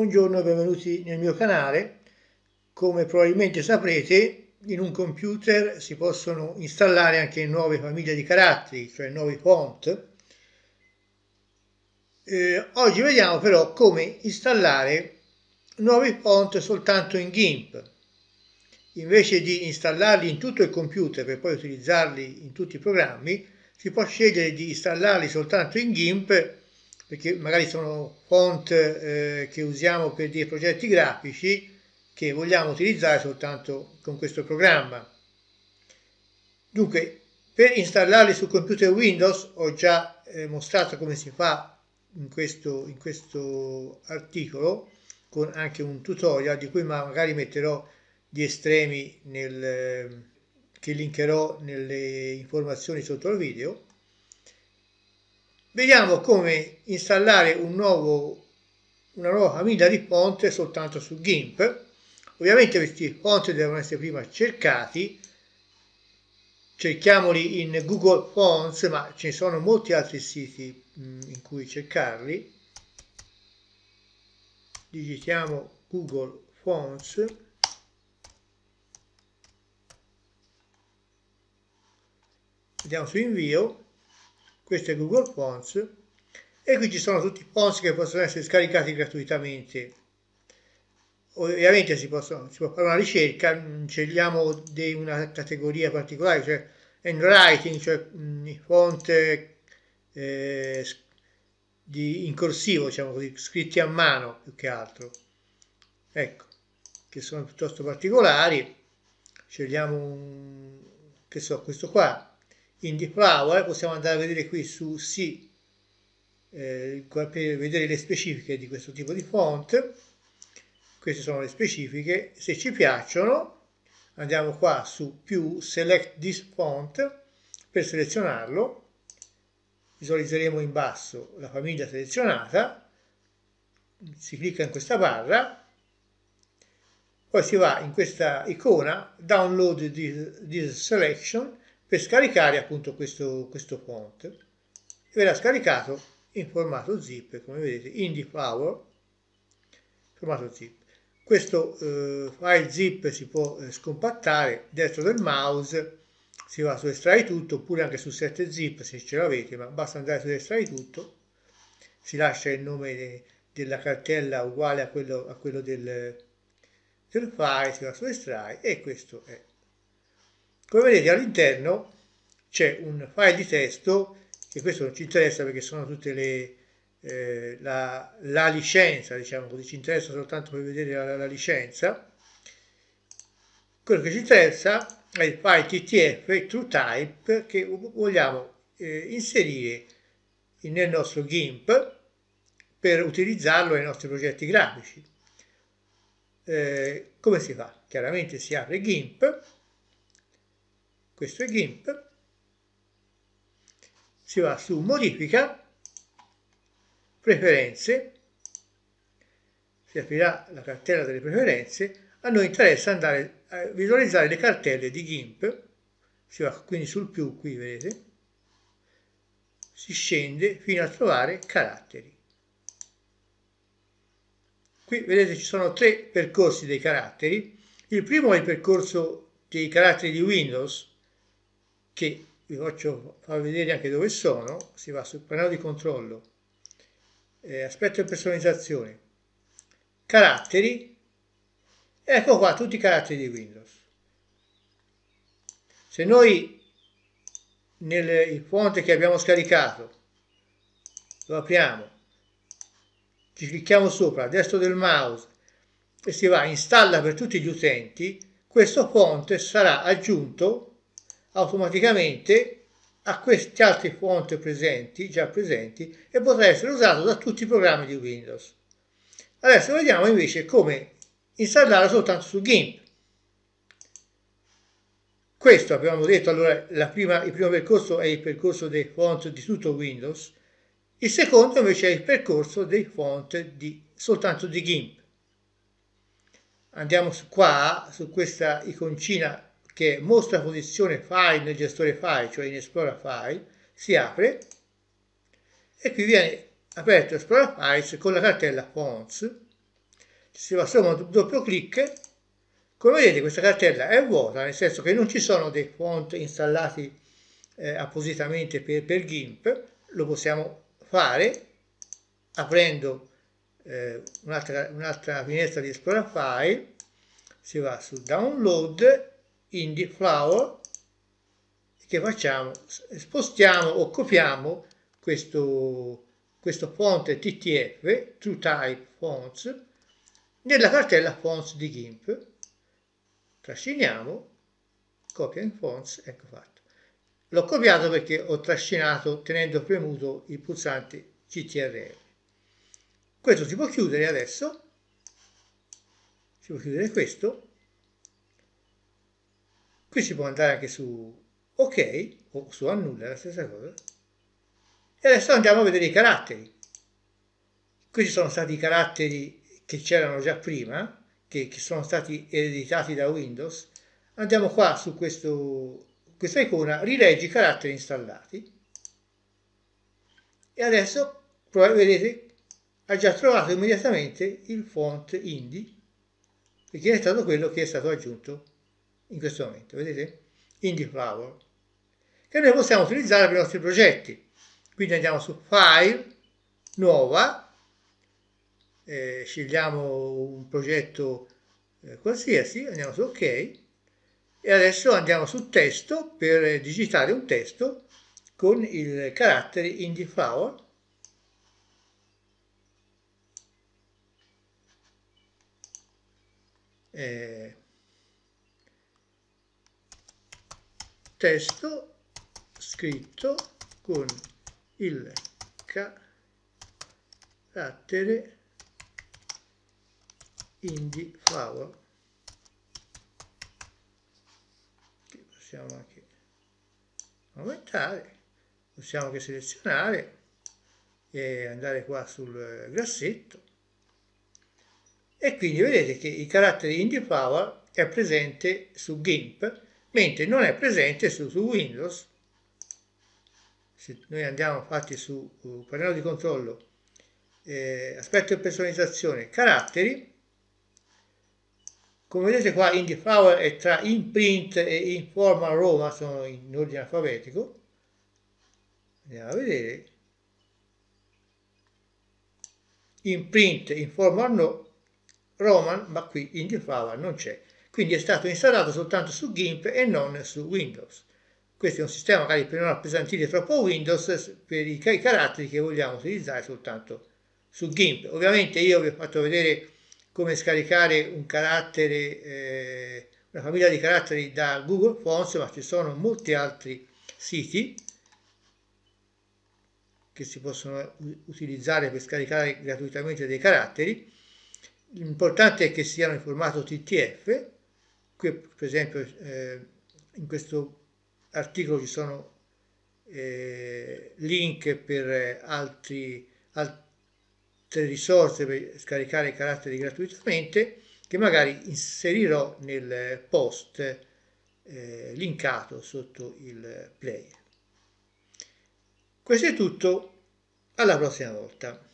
Buongiorno e benvenuti nel mio canale. Come probabilmente saprete, in un computer si possono installare anche nuove famiglie di caratteri, cioè nuovi font. Eh, oggi vediamo però come installare nuovi font soltanto in GIMP. Invece di installarli in tutto il computer per poi utilizzarli in tutti i programmi, si può scegliere di installarli soltanto in GIMP perché magari sono font eh, che usiamo per dei progetti grafici che vogliamo utilizzare soltanto con questo programma. Dunque, per installarli sul computer Windows ho già eh, mostrato come si fa in questo, in questo articolo con anche un tutorial di cui magari metterò gli estremi nel, eh, che linkerò nelle informazioni sotto al video Vediamo come installare un nuovo, una nuova famiglia di font soltanto su GIMP. Ovviamente questi font devono essere prima cercati, cerchiamoli in Google Fonts, ma ci sono molti altri siti mm, in cui cercarli. Digitiamo Google Fonts. Vediamo su invio questo è Google Fonts e qui ci sono tutti i fonts che possono essere scaricati gratuitamente ovviamente si, possono, si può fare una ricerca mm, scegliamo di una categoria particolare cioè handwriting cioè mh, mm, font eh, di, in corsivo diciamo così scritti a mano più che altro ecco che sono piuttosto particolari scegliamo un, che so questo qua Indie Flower, possiamo andare a vedere qui su sì eh, per vedere le specifiche di questo tipo di font. Queste sono le specifiche, se ci piacciono andiamo qua su più, select this font per selezionarlo, visualizzeremo in basso la famiglia selezionata, si clicca in questa barra, poi si va in questa icona, download this, this selection, per scaricare appunto questo, questo font verrà scaricato in formato zip come vedete indie power formato zip questo eh, file zip si può eh, scompattare destro del mouse si va su estrai tutto oppure anche su 7 zip se ce l'avete ma basta andare su estrai tutto si lascia il nome de della cartella uguale a quello, a quello del, del file si va su estrai e questo è come vedete all'interno c'è un file di testo, che questo non ci interessa perché sono tutte le... Eh, la, la, licenza, diciamo così, ci interessa soltanto per vedere la, la licenza. Quello che ci interessa è il file ttf TrueType che vogliamo eh, inserire nel nostro GIMP per utilizzarlo nei nostri progetti grafici. Eh, come si fa? Chiaramente si apre GIMP questo è GIMP, si va su modifica, preferenze, si aprirà la cartella delle preferenze, a noi interessa andare a visualizzare le cartelle di GIMP, si va quindi sul più qui vedete, si scende fino a trovare caratteri. Qui vedete ci sono tre percorsi dei caratteri, il primo è il percorso dei caratteri di Windows, che vi faccio far vedere anche dove sono, si va sul pannello di controllo, eh, aspetto e personalizzazione, caratteri, ecco qua tutti i caratteri di Windows. Se noi nel font che abbiamo scaricato lo apriamo, ci clicchiamo sopra a destra del mouse e si va installa per tutti gli utenti, questo font sarà aggiunto automaticamente a questi altri font presenti, già presenti, e potrà essere usato da tutti i programmi di Windows. Adesso vediamo invece come installare soltanto su GIMP. Questo abbiamo detto, allora prima, il primo percorso è il percorso dei font di tutto Windows, il secondo invece è il percorso dei font di, soltanto di GIMP. Andiamo qua, su questa iconcina che mostra posizione file nel gestore file, cioè in Explorer File, si apre e qui viene aperto Explorer Files con la cartella Fonts. Si fa solo un doppio clic. Come vedete questa cartella è vuota, nel senso che non ci sono dei font installati eh, appositamente per, per GIMP, lo possiamo fare aprendo eh, un'altra, un finestra di Explorer File, si va su Download indi flower che facciamo spostiamo o copiamo questo questo font ttf to type fonts nella cartella fonts di gimp trasciniamo copia in fonts ecco fatto l'ho copiato perché ho trascinato tenendo premuto il pulsante ctrl questo si può chiudere adesso si può chiudere questo qui si può andare anche su ok o su annulla la stessa cosa e adesso andiamo a vedere i caratteri qui ci sono stati i caratteri che c'erano già prima che, che, sono stati ereditati da Windows andiamo qua su questo, questa icona rileggi i caratteri installati e adesso vedete ha già trovato immediatamente il font indie perché è stato quello che è stato aggiunto in questo momento, vedete? Indie Flower, che noi possiamo utilizzare per i nostri progetti. Quindi andiamo su File, Nuova, eh, scegliamo un progetto eh, qualsiasi, andiamo su OK, e adesso andiamo su Testo per digitare un testo con il carattere Indie Flower, eh, testo scritto con il carattere indie flower che possiamo anche aumentare possiamo anche selezionare e andare qua sul grassetto e quindi vedete che il carattere indie flower è presente su GIMP mentre non è presente su, su Windows se noi andiamo infatti su uh, pannello di controllo eh, aspetto e personalizzazione caratteri come vedete qua in default è tra in print e in forma Roma sono in ordine alfabetico andiamo a vedere in print in forma no Roman ma qui in default non c'è quindi è stato installato soltanto su GIMP e non su Windows. Questo è un sistema magari per non appesantire troppo Windows per i caratteri che vogliamo utilizzare soltanto su GIMP. Ovviamente io vi ho fatto vedere come scaricare un carattere, eh, una famiglia di caratteri da Google Fonts, ma ci sono molti altri siti che si possono utilizzare per scaricare gratuitamente dei caratteri. L'importante è che siano in formato TTF Qui per esempio eh, in questo articolo ci sono eh, link per altri, altre risorse per scaricare i caratteri gratuitamente che magari inserirò nel post eh, linkato sotto il player. Questo è tutto, alla prossima volta.